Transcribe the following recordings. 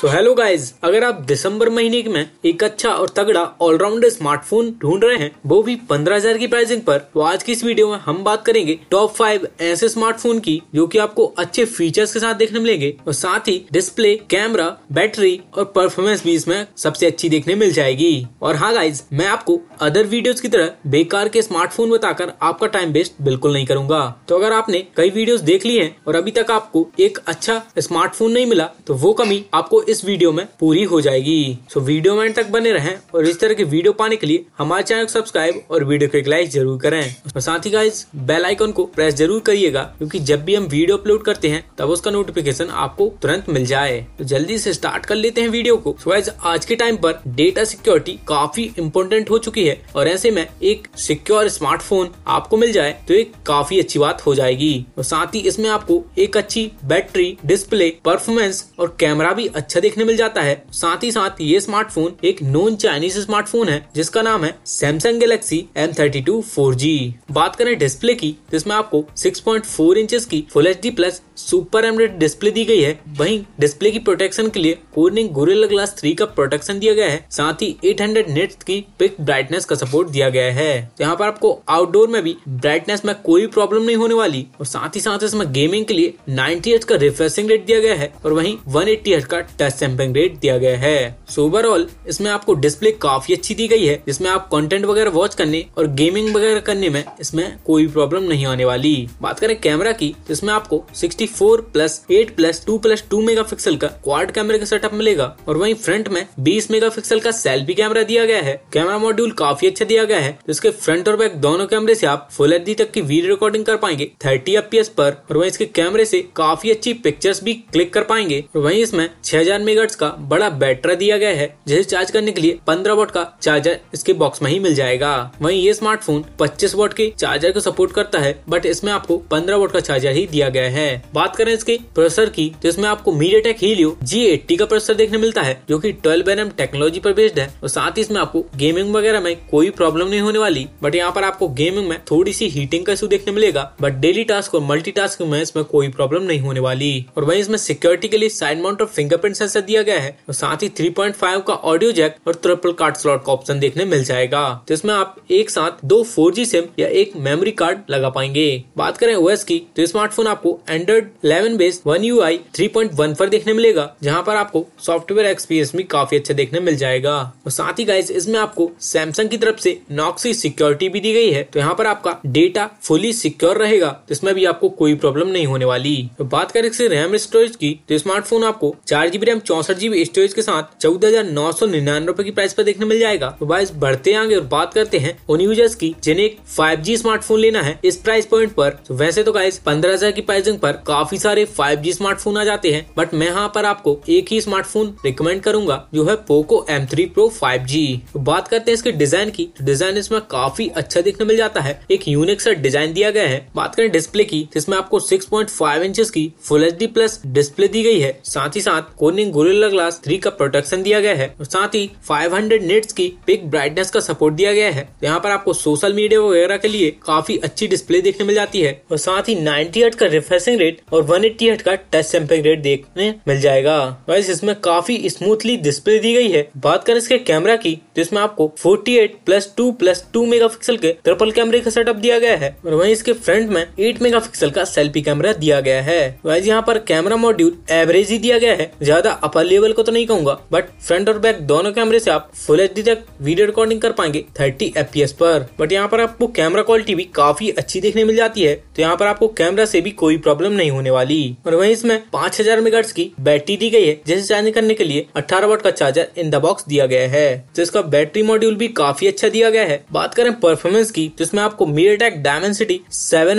so hello guys अगर आप दिसंबर महीने में एक अच्छा और तगड़ा ऑलराउंडर स्मार्टफोन ढूंढ रहे हैं वो भी 15000 की प्राइसिंग पर तो आज की इस वीडियो में हम बात करेंगे टॉप फाइव ऐसे स्मार्टफोन की जो कि आपको अच्छे फीचर्स के साथ देखने मिलेंगे और साथ ही डिस्प्ले कैमरा बैटरी और परफॉर्मेंस भी इसमें सबसे अच्छी देखने मिल जाएगी और हाँ गाइज मैं आपको अदर वीडियो की तरह बेकार के स्मार्टफोन बताकर आपका टाइम वेस्ट बिल्कुल नहीं करूंगा तो अगर आपने कई वीडियो देख ली है और अभी तक आपको एक अच्छा स्मार्टफोन नहीं मिला तो वो कमी आपको इस वीडियो में पूरी हो जाएगी सो वीडियो में तक बने रहें और इस तरह के वीडियो पाने के लिए हमारे चैनल को सब्सक्राइब और वीडियो को एक लाइक जरूर करें और साथ ही गाइज बेल आइकन को प्रेस जरूर करिएगा क्योंकि जब भी हम वीडियो अपलोड करते हैं तब उसका नोटिफिकेशन आपको तुरंत मिल जाए तो जल्दी से स्टार्ट कर लेते हैं वीडियो को सो गाइज आज के टाइम पर डेटा सिक्योरिटी काफी इम्पोर्टेंट हो चुकी है और ऐसे में एक सिक्योर स्मार्टफोन आपको मिल जाए तो एक काफी अच्छी बात हो जाएगी और साथ ही इसमें आपको एक अच्छी बैटरी डिस्प्ले परफॉर्मेंस और कैमरा भी अच्छा अच्छा देखने मिल जाता है साथ ही साथ ये स्मार्टफोन एक नॉन चाइनीज स्मार्टफोन है जिसका नाम है Samsung Galaxy M thirty two four G बात करें डिस्प्ले की जिसमें तो आपको सिक्स पॉइंट फोर इंच की full H D plus super AMOLED display दी गई है वहीं डिस्प्ले की प्रोटेक्शन के लिए कोर्निंग गोरिल्ला ग्लास थ्री का प्रोटेक्शन दिया गया है साथ ही 800 हंड्रेड नेट की पिक ब्राइटनेस का सपोर्ट दिया गया है तो यहाँ पर आपको आउटडोर में भी ब्राइटनेस में कोई प्रॉब्लम नहीं होने वाली और साथ ही साथ इसमें गेमिंग के लिए नाइनटी एच का रिफ्रेशिंग रेट दिया गया है और वही वन एट्टी एच का टच सैम्पिंग रेट दिया गया है सो ओवरऑल इसमें आपको डिस्प्ले काफी अच्छी दी गई है जिसमें आप कंटेंट वगैरह वॉच करने और गेमिंग वगैरह करने में इसमें कोई प्रॉब्लम नहीं आने वाली बात करें कैमरा की इसमें आपको sixty sixty four plus eight plus two plus two mega pixel का क्वाड कैमरे का सेटअप मिलेगा और वहीं फ्रंट में बीस मेगा पिक्सल का सेल्फी कैमरा दिया गया है कैमरा मॉड्यूल काफी अच्छा दिया गया है इसके फ्रंट और बैक दोनों कैमरे से आप फुल एच तक की वीडियो रिकॉर्डिंग कर पाएंगे थर्टी एफ पर और वही इसके कैमरे से काफी अच्छी पिक्चर्स भी क्लिक कर पाएंगे और वही इसमें छह हजार का बड़ा बैटरी दिया गया है जिसे चार्ज करने के लिए पंद्रह वोट का चार्जर इसके बॉक्स में ही मिल जाएगा वही ये स्मार्टफोन पच्चीस वोट के चार्जर को सपोर्ट करता है बट इसमें आपको पंद्रह वोट का चार्जर ही दिया गया है बात करें इसके प्रोसेसर की तो इसमें आपको मीडिया टेक हीलियो जी का प्रोसेसर देखने मिलता है जो की ट्वेल्व एन टेक्नोलॉजी पर बेस्ड है और साथ ही इसमें आपको गेमिंग वगैरह में कोई प्रॉब्लम नहीं होने वाली बट यहाँ पर आपको गेमिंग में थोड़ी सी हीटिंग का इशू देखने मिलेगा बट डेली टास्क और मल्टी टास्क में इसमें कोई प्रॉब्लम नहीं होने वाली और वही इसमें सिक्योरिटी के लिए साइड माउंट और फिंगरप्रिंट सेंसर दिया गया है और साथ ही फाइव का ऑडियो जैक और ट्रिपल कार्ड स्लॉट का ऑप्शन देखने मिल जाएगा तो इसमें आप एक साथ दो फोर सिम या एक मेमोरी कार्ड लगा पाएंगे बात करें ओएस की तो स्मार्टफोन आपको Android Android eleven based one U I three point one पर देखने मिलेगा जहाँ पर आपको सॉफ्टवेयर एक्सपीरियंस भी काफी अच्छा देखने मिल जाएगा और साथ ही गाइस इसमें आपको सैमसंग की तरफ से नॉक्सी सिक्योरिटी भी दी गई है तो यहाँ पर आपका डेटा फुली सिक्योर रहेगा तो इसमें भी आपको कोई प्रॉब्लम नहीं होने वाली तो बात करें रैम स्टोरेज की तो स्मार्टफोन आपको चार जीबी रैम चौसठ जीबी स्टोरेज के साथ चौदह हजार नौ सौ निन्यानवे रूपए की प्राइस पर देखने मिल जाएगा तो बाइस बढ़ते आगे और बात करते हैं उन यूजर्स की जिन्हें एक फाइव स्मार्टफोन लेना है इस प्राइस पॉइंट पर तो वैसे तो गाइस पंद्रह हजार की प्राइसिंग पर काफी सारे 5G स्मार्टफोन आ जाते हैं बट मैं यहाँ पर आपको एक ही स्मार्टफोन रिकमेंड करूंगा जो है Poco M three Pro five तो बात करते हैं इसके डिजाइन की डिजाइन तो इसमें काफी अच्छा देखने मिल जाता है एक यूनिक सा डिजाइन दिया गया है बात करें डिस्प्ले की तो इसमें आपको सिक्स पॉइंट फाइव इंच की full H D plus display दी गई है साथ ही साथ कोनिंग गोरिल्ला ग्लास थ्री का प्रोटेक्शन दिया गया है साथ ही फाइव हंड्रेड नेट्स की पिक ब्राइटनेस का सपोर्ट दिया गया है तो यहाँ पर आपको सोशल मीडिया वगैरह के लिए काफी अच्छी डिस्प्ले देखने मिल जाती है और साथ ही नाइन्टी एट का रिफ्रेशिंग रेट और 188 का टच सैम्पलिंग रेट देखने मिल जाएगा वैसे इसमें काफी स्मूथली डिस्प्ले दी गई है बात करें इसके कैमरा की तो इसमें आपको 48 plus two plus two mega के ट्रिपल कैमरे का सेटअप दिया गया है और वहीं इसके फ्रंट में एट मेगा का सेल्फी कैमरा दिया गया है वैसे यहाँ पर कैमरा मॉड्यूल एवरेज ही दिया गया है ज्यादा अपर लेवल को तो नहीं कहूंगा बट फ्रंट और बैक दोनों कैमरे से आप फुल एच तक वीडियो रिकॉर्डिंग कर पाएंगे थर्टी एफ पर बट यहाँ पर आपको कैमरा क्वालिटी भी काफी अच्छी देखने मिल जाती है तो यहाँ पर आपको कैमरा से भी कोई प्रॉब्लम नहीं होने वाली और वही इसमें पाँच हजार मेगाट्स की बैटरी दी गई है जिसे चार्ज करने के लिए अठारह वोट का चार्जर इन द बॉक्स दिया गया है तो इसका बैटरी मॉड्यूल भी काफी अच्छा दिया गया है बात करें परफॉर्मेंस की जिसमें आपको आपको टेक डायमेंसिटी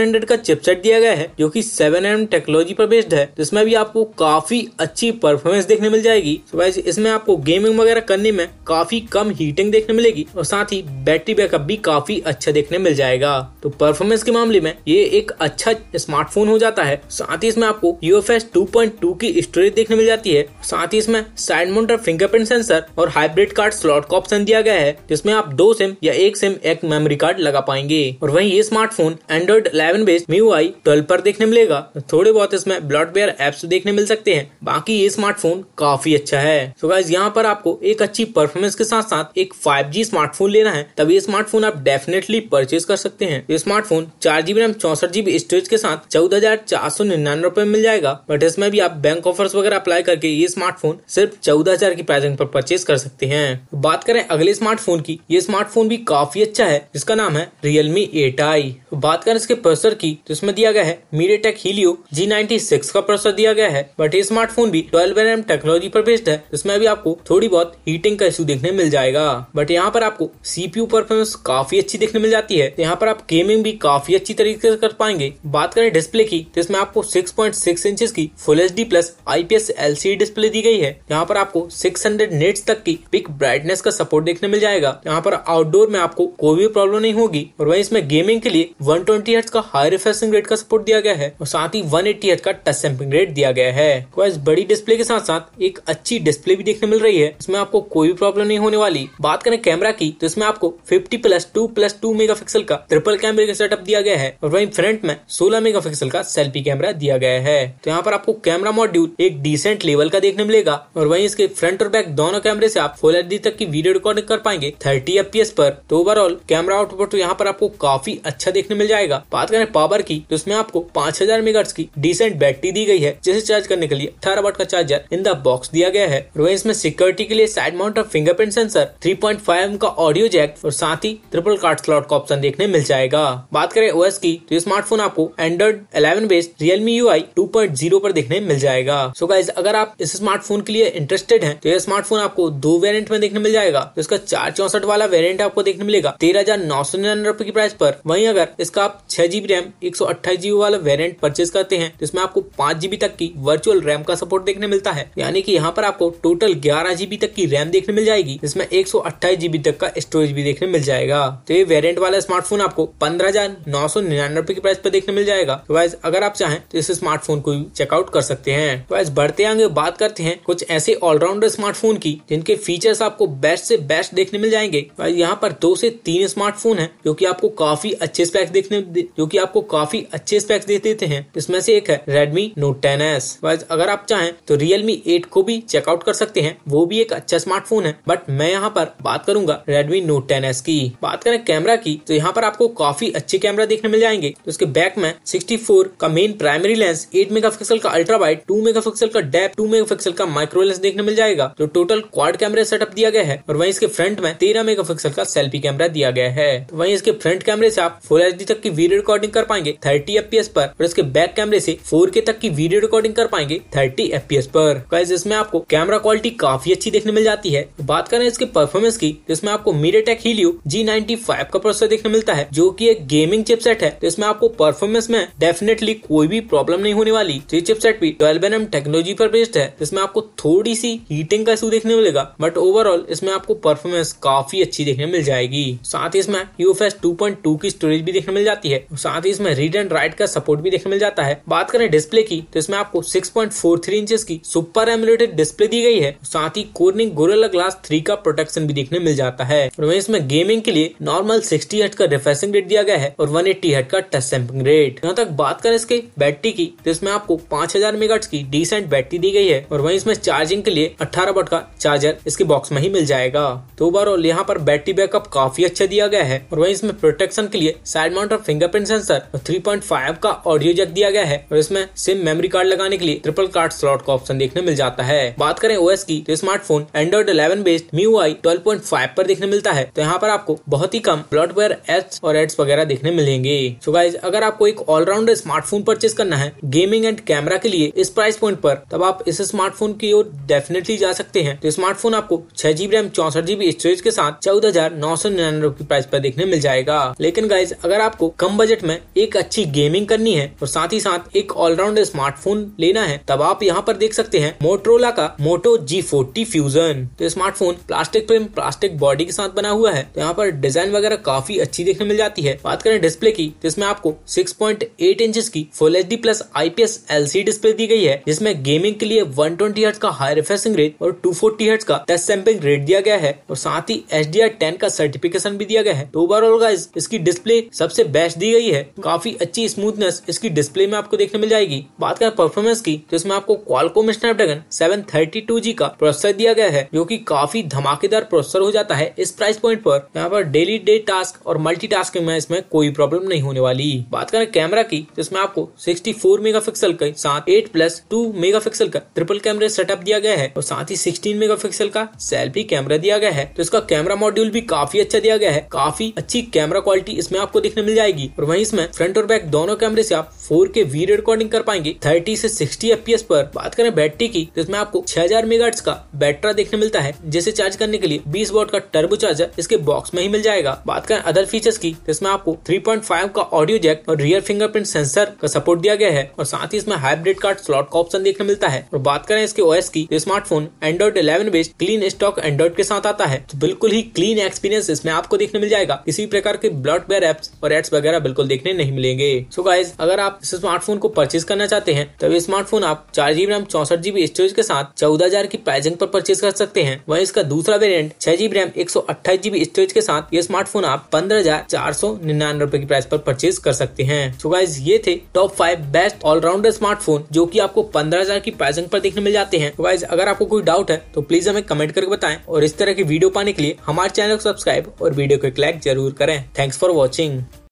हंड्रेड का चिपसेट दिया गया है जो की सेवन एम टेक्नोलॉजी पर बेस्ड है जिसमे तो भी आपको काफी अच्छी परफॉर्मेंस देखने मिल जाएगी इसमें आपको गेमिंग वगैरह करने में काफी कम हीटिंग देखने मिलेगी और साथ ही बैटरी बैकअप भी काफी अच्छा देखने मिल जाएगा तो परफॉर्मेंस के मामले में ये एक अच्छा स्मार्टफोन हो जाता है साथ ही इसमें आपको यूएफएस 2.2 की स्टोरेज देखने मिल जाती है साथ ही इसमें साइड मोटर फिंगरप्रिंट सेंसर और हाइब्रिड कार्ड स्लॉट का ऑप्शन दिया गया है जिसमें आप दो सिम या एक सिम एक मेमोरी कार्ड लगा पाएंगे और वही ये स्मार्टफोन एंड्रॉइड इलेवन बेस्ड मी आई ट्वेल्व पर देखने मिलेगा थोड़े बहुत इसमें बेयर एप्स देखने मिल सकते हैं बाकी ये स्मार्टफोन काफी अच्छा है तो गाइज यहाँ पर आपको एक अच्छी परफॉर्मेंस के साथ साथ एक फाइव स्मार्टफोन लेना है तब ये स्मार्टफोन आप डेफिनेटली परचेज कर सकते हैं ये स्मार्टफोन चार जीबी रैम चौसठ जीबी स्टोरेज के साथ चौदह हजार चार सौ निन्यानवे रूपए मिल जाएगा बट इसमें भी आप बैंक ऑफर्स वगैरह अप्लाई करके ये स्मार्टफोन सिर्फ चौदह हजार की प्राइसिंग पर परचेज कर सकते हैं बात करें अगले स्मार्टफोन की ये स्मार्टफोन भी काफी अच्छा है जिसका नाम है रियलमी एट आई बात करें इसके प्रोसेसर की तो इसमें दिया गया है tech Helio G ninety six का प्रोसेसर दिया गया है बट ये स्मार्टफोन भी ट्वेल्व एन टेक्नोलॉजी पर बेस्ड है इसमें भी आपको थोड़ी बहुत हीटिंग का इशू देखने मिल जाएगा बट यहाँ पर आपको सीपीयू परफॉर्मेंस काफी अच्छी देखने मिल जाती है तो यहाँ पर आप गेमिंग भी काफी अच्छी तरीके से कर पाएंगे बात करें डिस्प्ले की तो इसमें आपको 6.6 इंचेस की full H D plus I P S L C display दी गई है यहाँ पर आपको 600 नेट्स तक की पिक ब्राइटनेस का सपोर्ट देखने मिल जाएगा यहाँ पर आउटडोर में आपको कोई भी प्रॉब्लम नहीं होगी और वही इसमें गेमिंग के लिए वन ट्वेंटी का हाई रिफ्रेशिंग रेट का सपोर्ट दिया गया है और साथ ही वन एट्टी का टच सैम्पिंग रेट दिया गया है तो इस बड़ी डिस्प्ले के साथ साथ एक अच्छी डिस्प्ले भी देखने मिल रही है इसमें आपको कोई भी प्रॉब्लम नहीं होने वाली बात करें कैमरा की तो इसमें आपको fifty plus two plus two mega का ट्रिपल कैमरे का सेटअप दिया गया है और वही फ्रंट में सोलह मेगा का सेल्फी कैमरा दिया गया है तो यहाँ पर आपको कैमरा मॉड्यूल एक डिसेंट लेवल का देखने मिलेगा और वहीं इसके फ्रंट और बैक दोनों कैमरे से आप फुल एच तक की वीडियो रिकॉर्डिंग कर पाएंगे थर्टी एफ पर तो ओवरऑल कैमरा आउटपुट यहाँ पर आपको काफी अच्छा देखने मिल जाएगा बात करें पावर की तो इसमें आपको पांच हजार की डिसेंट बैटरी दी गई है जिसे चार्ज करने के लिए अठारह वाट का चार्जर इन द बॉक्स दिया गया है और वहीं इसमें सिक्योरिटी के लिए साइड माउंट और fingerprint sensor three point five का ऑडियो जैक और साथ ही ट्रिपल कार्ड स्लॉट का ऑप्शन देखने मिल जाएगा बात करें ओएस की तो स्मार्टफोन आपको Android 11 based Realme Realme U I two पर देखने मिल जाएगा सो so गाइज अगर आप इस स्मार्टफोन के लिए इंटरेस्टेड है तो यह स्मार्टफोन आपको दो वेरियंट में देखने मिल जाएगा तो इसका चार चौसठ वाला वेरियंट आपको देखने मिलेगा तेरह हजार नौ सौ निन्यानवे रुपए की प्राइस पर वहीं अगर इसका आप छह जीबी रैम एक सौ अट्ठाईस जीबी वाला वेरियंट परचेज करते हैं तो इसमें आपको पांच जीबी तक की वर्चुअल रैम का सपोर्ट देखने मिलता है यानी कि यहाँ पर आपको टोटल ग्यारह जीबी तक की रैम देखने मिल जाएगी जिसमें एक सौ अट्ठाईस जीबी तक का स्टोरेज भी देखने मिल जाएगा तो ये वेरियंट वाला स्मार्टफोन आपको पंद्रह हजार नौ सौ निन्यानवे रुपए की प्राइस पर देखने मिल जाएगा तो अगर आप चाहें तो तो इस स्मार्टफोन को चेकआउट कर सकते हैं तो आज बढ़ते आगे बात करते हैं कुछ ऐसे ऑलराउंडर स्मार्टफोन की जिनके फीचर्स आपको बेस्ट से बेस्ट देखने मिल जाएंगे तो यहाँ पर दो से तीन स्मार्टफोन है जो की आपको काफी अच्छे स्पेक्स देखने जो की आपको काफी अच्छे स्पेक्स देख देते हैं इसमें से एक है रेडमी नोट टेन एस अगर आप चाहें तो रियलमी एट को भी चेकआउट कर सकते हैं वो भी एक अच्छा स्मार्टफोन है बट मैं यहाँ पर बात करूंगा रेडमी नोट टेन एस की बात करें कैमरा की तो यहाँ पर आपको काफी अच्छे कैमरा देखने मिल जाएंगे तो इसके बैक में सिक्सटी फोर का main prime primary lens eight mega का अल्ट्रा वाइट टू मेगा का डेप टू मेगा का माइक्रो लेंस देखने मिल जाएगा जो टोटल क्वाड कैमरा सेटअप दिया गया है और वही इसके फ्रंट में तेरह मेगा का सेल्फी कैमरा दिया गया है तो वही इसके फ्रंट कैमरे से आप फोर एच तक की वीडियो रिकॉर्डिंग कर पाएंगे थर्टी एफ पर और इसके बैक कैमरे से फोर तक की वीडियो रिकॉर्डिंग कर पाएंगे थर्टी एफ पर इसमें आपको कैमरा क्वालिटी काफी अच्छी देखने मिल जाती है तो बात करें इसके परफॉर्मेंस की जिसमें तो आपको MediaTek Helio G ninety five का प्रोसेसर देखने मिलता है जो की एक गेमिंग चिपसेट है तो इसमें आपको परफॉर्मेंस में डेफिनेटली कोई भी प्रॉब्लम नहीं होने वाली तो ये चिपसेट भी ट्वेल्व एन टेक्नोलॉजी पर बेस्ड है जिसमें आपको थोड़ी सी हीटिंग का इशू देखने मिलेगा बट ओवरऑल इसमें आपको परफॉर्मेंस काफी अच्छी देखने मिल जाएगी साथ ही इसमें यूएफएस 2.2 की स्टोरेज भी देखने मिल जाती है साथ ही इसमें रीड एंड राइट का सपोर्ट भी देखने मिल जाता है बात करें डिस्प्ले की तो इसमें आपको थ्री इंचेस की सुपर एमुलेटेड डिस्प्ले दी गई है साथ ही कोर्निंग गोरेला ग्लास थ्री का प्रोटेक्शन भी देखने मिल जाता है वही इसमें गेमिंग के लिए नॉर्मल सिक्सटी हट का रिफ्रेशिंग रेट दिया गया है और वन एट्टी हट का टच सैम्पिंग रेट यहाँ तक बात करें इसके बैटरी बैटरी की तो इसमें आपको हजार मेगा की डिसेंट बैटरी दी गई है और वहीं इसमें चार्जिंग के लिए 18 वोट का चार्जर इसके बॉक्स में ही मिल जाएगा तो ओवरऑल यहाँ पर बैटरी बैकअप काफी अच्छा दिया गया है और वहीं इसमें प्रोटेक्शन के लिए साइड माउंट और फिंगरप्रिंट सेंसर और फाइव का ऑडियो जैक दिया गया है और इसमें सिम मेमोरी कार्ड लगाने के लिए ट्रिपल कार्ड स्लॉट का ऑप्शन देखने मिल जाता है बात करें ओएस की तो स्मार्टफोन एंड्रॉइड इलेवन बेस्ड मी आई ट्वेल्व पर देखने मिलता है तो यहाँ पर आपको बहुत ही कम ब्लॉडवेयर एप्स और एड्स वगैरह देखने मिलेंगे सो so गाइज अगर आपको एक ऑलराउंडर स्मार्टफोन परचेज करना करना है गेमिंग एंड कैमरा के लिए इस प्राइस पॉइंट पर तब आप इस स्मार्टफोन की ओर डेफिनेटली जा सकते हैं तो स्मार्टफोन आपको छह जीबी रैम चौसठ जीबी स्टोरेज के साथ चौदह हजार नौ सौ निन्यानवे की प्राइस पर देखने मिल जाएगा लेकिन गाइज अगर आपको कम बजट में एक अच्छी गेमिंग करनी है और साथ ही साथ एक ऑलराउंड स्मार्टफोन लेना है तब आप यहाँ पर देख सकते हैं मोटरोला का मोटो जी फोर्टी फ्यूजन तो smartphone plastic frame plastic body के साथ बना हुआ है तो यहाँ पर डिजाइन वगैरह काफी अच्छी देखने मिल जाती है बात करें डिस्प्ले की तो इसमें आपको सिक्स पॉइंट एट इंच की full H 1080p plus IPS LCD display दी गई है जिसमें गेमिंग के लिए 120 ट्वेंटी का हाई रिफ्रेशिंग रेट और 240 फोर्टी का टेस्ट सैम्पिंग रेट दिया गया है और साथ ही एच डी का सर्टिफिकेशन भी दिया गया है तो ओवरऑल का इसकी डिस्प्ले सबसे बेस्ट दी गई है काफी अच्छी स्मूथनेस इसकी डिस्प्ले में आपको देखने मिल जाएगी बात करें परफॉर्मेंस की तो इसमें आपको क्वालकॉम स्नैपड्रैगन जी का प्रोसेसर दिया गया है जो की काफी धमाकेदार प्रोसेसर हो जाता है इस प्राइस पॉइंट पर यहाँ पर डेली डे टास्क और मल्टी टास्क में इसमें कोई प्रॉब्लम नहीं होने वाली बात करें कैमरा की तो इसमें आपको six sixty four mega pixel का साथ eight plus two mega pixel का ट्रिपल कैमरा सेटअप दिया गया है और साथ ही सिक्सटीन मेगा पिक्सल का सेल्फी कैमरा दिया गया है तो इसका कैमरा मॉड्यूल भी काफी अच्छा दिया गया है काफी अच्छी कैमरा क्वालिटी इसमें आपको देखने मिल जाएगी और वही इसमें फ्रंट और बैक दोनों कैमरे से आप फोर के वीडियो रिकॉर्डिंग कर पाएंगे थर्टी से सिक्सटी एफ पर बात करें बैटरी की तो इसमें आपको छह हजार का बैटरा देखने मिलता है जिसे चार्ज करने के लिए बीस वोट का टर्बो चार्जर इसके बॉक्स में ही मिल जाएगा बात करें अदर फीचर्स की तो इसमें आपको थ्री का ऑडियो जैक और रियर फिंगरप्रिंट सेंसर का सपोर्ट दिया गया है और साथ ही इसमें हाइब्रिड कार्ड स्लॉट का ऑप्शन देखने मिलता है और बात करें इसके ओएस की तो smartphone Android eleven based clean stock Android के साथ आता है तो बिल्कुल ही क्लीन एक्सपीरियंस इसमें आपको देखने मिल जाएगा किसी प्रकार के बेर एप्स और एड्स वगैरह बिल्कुल देखने नहीं मिलेंगे सो गाइज अगर आप इस स्मार्टफोन को परचेज करना चाहते हैं तो ये स्मार्टफोन आप चार जीबी रैम चौसठ जीबी स्टोरेज के साथ चौदह हजार की प्राइसिंग पर परचेज कर सकते हैं वहीं इसका दूसरा वेरियंट छह जीबी रैम एक सौ अट्ठाईस जीबी स्टोरेज के साथ ये स्मार्टफोन आप पंद्रह हजार चार सौ निन्यानवे रूपए की प्राइस पर परचेज कर सकते हैं सो गाइज ये थे top five best allrounder smartphone जो कि आपको पंद्रह हजार की प्राइसिंग पर देखने मिल जाते हैं वाइज अगर आपको कोई डाउट है तो प्लीज हमें कमेंट करके बताएं और इस तरह की वीडियो पाने के लिए हमारे चैनल को सब्सक्राइब और वीडियो को एक लाइक जरूर करें थैंक्स फॉर वॉचिंग